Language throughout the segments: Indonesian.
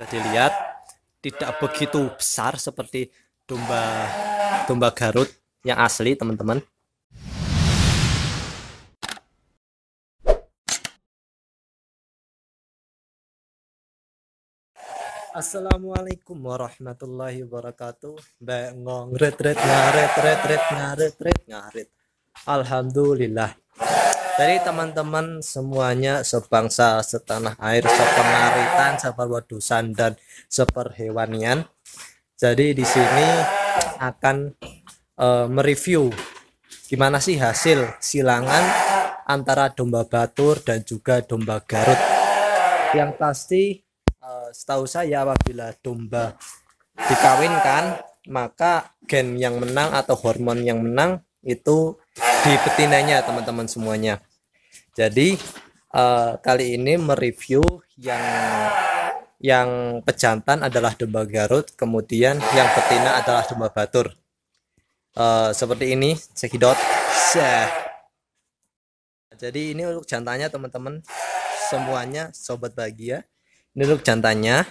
sudah dilihat tidak begitu besar seperti domba domba Garut yang asli teman-teman Assalamualaikum warahmatullahi wabarakatuh. Baik ngong ret ret ngaret ret ret ngaret ret ngaret. Alhamdulillah. Jadi teman-teman semuanya sebangsa, setanah air, sepenaritan, seperwadusan dan seperhewanian. Jadi di sini akan uh, mereview gimana sih hasil silangan antara domba Batur dan juga domba Garut. Yang pasti uh, setahu saya apabila domba dikawinkan maka gen yang menang atau hormon yang menang itu di betinanya teman-teman semuanya. Jadi uh, kali ini mereview yang yang pejantan adalah domba Garut, kemudian yang betina adalah domba Batur. Uh, seperti ini, sekidot, Jadi ini untuk jantannya teman-teman semuanya sobat bahagia. Ini untuk jantannya.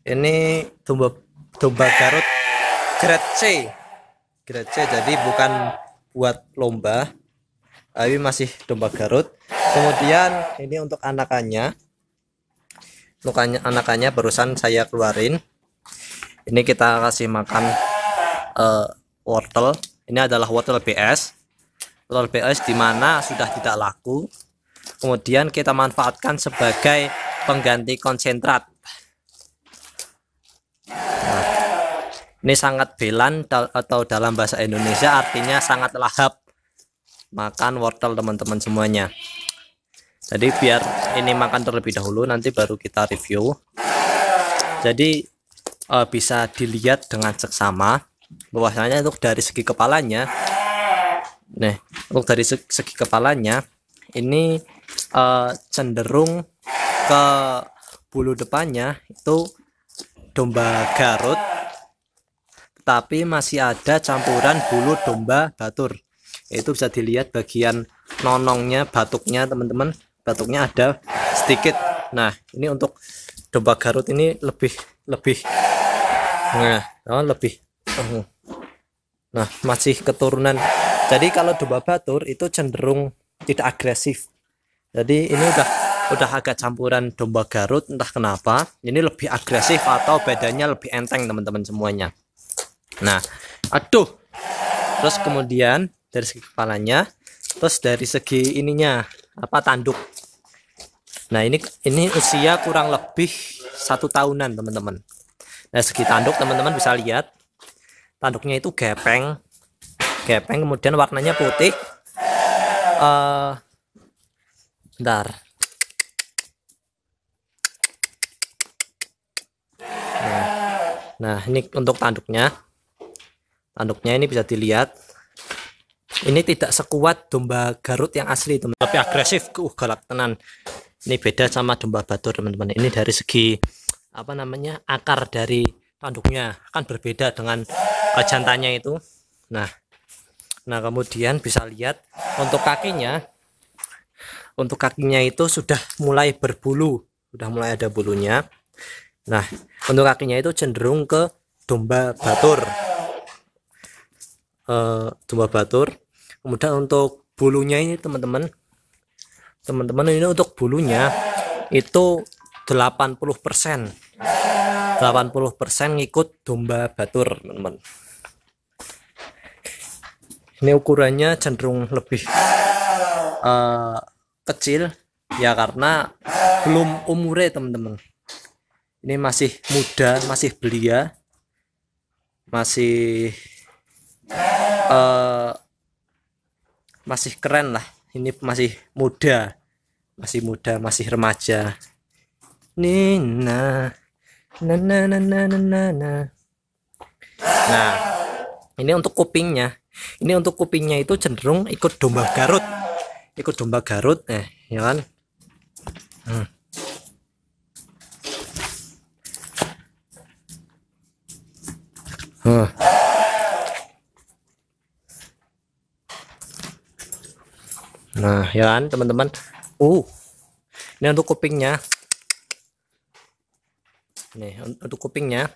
Ini domba domba Garut grade C. Grade C jadi bukan buat lomba, tapi masih domba Garut kemudian ini untuk anakannya lukanya anakannya barusan saya keluarin ini kita kasih makan uh, wortel ini adalah wortel BS wortel BS dimana sudah tidak laku kemudian kita manfaatkan sebagai pengganti konsentrat nah, ini sangat belan atau dalam bahasa Indonesia artinya sangat lahap makan wortel teman-teman semuanya jadi biar ini makan terlebih dahulu nanti baru kita review jadi e, bisa dilihat dengan seksama bahwasanya untuk dari segi kepalanya nih untuk dari segi, segi kepalanya ini e, cenderung ke bulu depannya itu domba Garut tapi masih ada campuran bulu domba Batur itu bisa dilihat bagian nonongnya batuknya teman-teman batuknya ada sedikit nah ini untuk domba Garut ini lebih lebih nah oh, lebih oh. nah masih keturunan jadi kalau domba batur itu cenderung tidak agresif jadi ini udah udah agak campuran domba Garut entah kenapa ini lebih agresif atau bedanya lebih enteng teman-teman semuanya nah aduh terus kemudian dari segi kepalanya terus dari segi ininya apa tanduk nah ini ini usia kurang lebih satu tahunan teman-teman nah segi tanduk teman-teman bisa lihat tanduknya itu gepeng gepeng kemudian warnanya putih uh, bentar nah, nah ini untuk tanduknya tanduknya ini bisa dilihat ini tidak sekuat domba Garut yang asli teman tapi agresif uh galak tenan ini beda sama domba batur teman-teman ini dari segi apa namanya akar dari tanduknya akan berbeda dengan uh, jantannya itu nah nah kemudian bisa lihat untuk kakinya untuk kakinya itu sudah mulai berbulu sudah mulai ada bulunya nah untuk kakinya itu cenderung ke domba batur uh, domba batur kemudian untuk bulunya ini teman-teman teman-teman ini untuk bulunya itu 80% 80% ngikut domba batur teman-teman ini ukurannya cenderung lebih uh, kecil ya karena belum umure teman-teman ini masih muda masih belia masih uh, masih keren lah ini masih muda masih muda masih remaja Nina na na na na na na nah ini untuk kupingnya ini untuk kupingnya itu cenderung ikut domba Garut ikut domba Garut eh ya kan hmm. Huh. Nah, ya kan teman-teman. Uh. Ini untuk kupingnya. Nih, untuk kupingnya.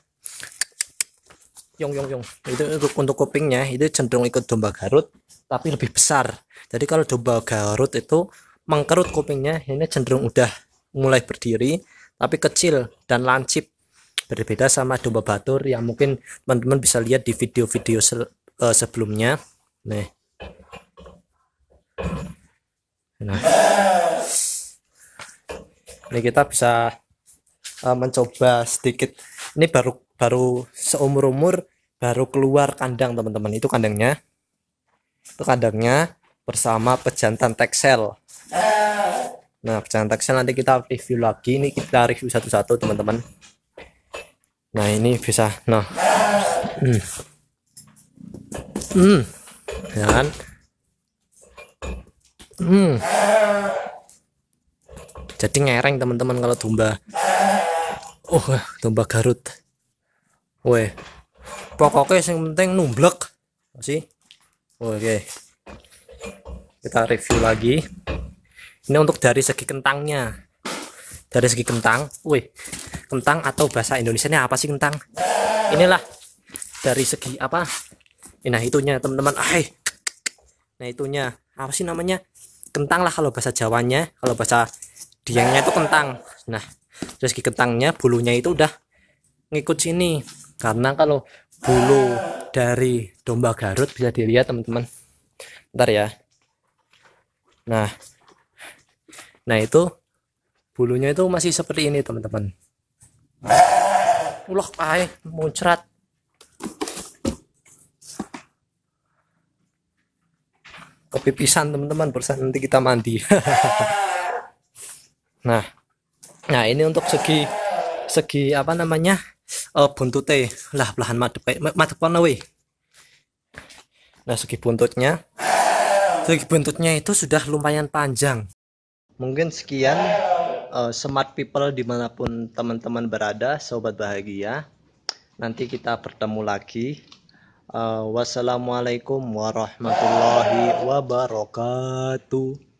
Yong yong yong. Itu untuk untuk kupingnya itu cenderung ikut domba Garut tapi lebih besar. Jadi kalau domba Garut itu mengkerut kupingnya, ini cenderung udah mulai berdiri tapi kecil dan lancip. Berbeda sama domba batur yang mungkin teman-teman bisa lihat di video-video se uh, sebelumnya. Nih. nah. ini kita bisa uh, mencoba sedikit ini baru baru seumur umur baru keluar kandang teman-teman itu kandangnya itu kandangnya bersama pejantan teksel nah pejantan teksel nanti kita review lagi ini kita review satu-satu teman-teman nah ini bisa nah hmm. Hmm. Ya kan? Hmm. Jadi ngereng teman-teman kalau domba. Oh, eh, domba Garut. Weh. Pokoknya yang penting numblek. Masih? Oke. Okay. Kita review lagi. Ini untuk dari segi kentangnya. Dari segi kentang, wih, kentang atau bahasa Indonesia ini apa sih kentang? Inilah dari segi apa? Nah itunya teman-teman, ah, nah itunya apa sih namanya? kentang lah kalau bahasa Jawanya kalau bahasa Diangnya itu kentang nah terus di kentangnya bulunya itu udah ngikut sini karena kalau bulu dari domba Garut bisa dilihat teman-teman ntar ya nah nah itu bulunya itu masih seperti ini teman-teman ulah -teman. muncrat kepipisan teman-teman berusaha nanti kita mandi nah nah ini untuk segi segi apa namanya uh, eh, buntutnya lah belahan madep eh, madep warna weh nah segi buntutnya segi buntutnya itu sudah lumayan panjang mungkin sekian uh, smart people dimanapun teman-teman berada sobat bahagia nanti kita bertemu lagi Uh, wassalamualaikum warahmatullahi wabarakatuh.